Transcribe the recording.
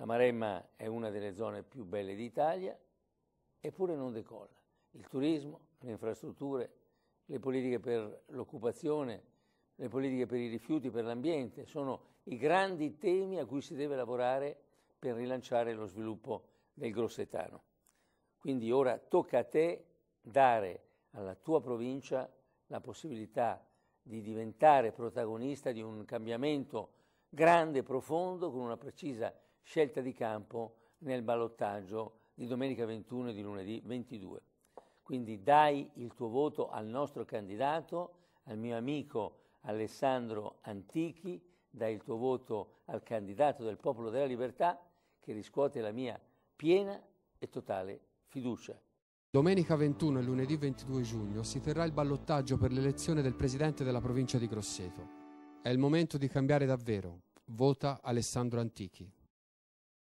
La Maremma è una delle zone più belle d'Italia, eppure non decolla. Il turismo, le infrastrutture, le politiche per l'occupazione, le politiche per i rifiuti, per l'ambiente, sono i grandi temi a cui si deve lavorare per rilanciare lo sviluppo del Grossetano. Quindi ora tocca a te dare alla tua provincia la possibilità di diventare protagonista di un cambiamento grande, e profondo, con una precisa scelta di campo nel ballottaggio di domenica 21 e di lunedì 22. Quindi dai il tuo voto al nostro candidato, al mio amico Alessandro Antichi, dai il tuo voto al candidato del Popolo della Libertà che riscuote la mia piena e totale fiducia. Domenica 21 e lunedì 22 giugno si terrà il ballottaggio per l'elezione del presidente della provincia di Grosseto. È il momento di cambiare davvero. Vota Alessandro Antichi.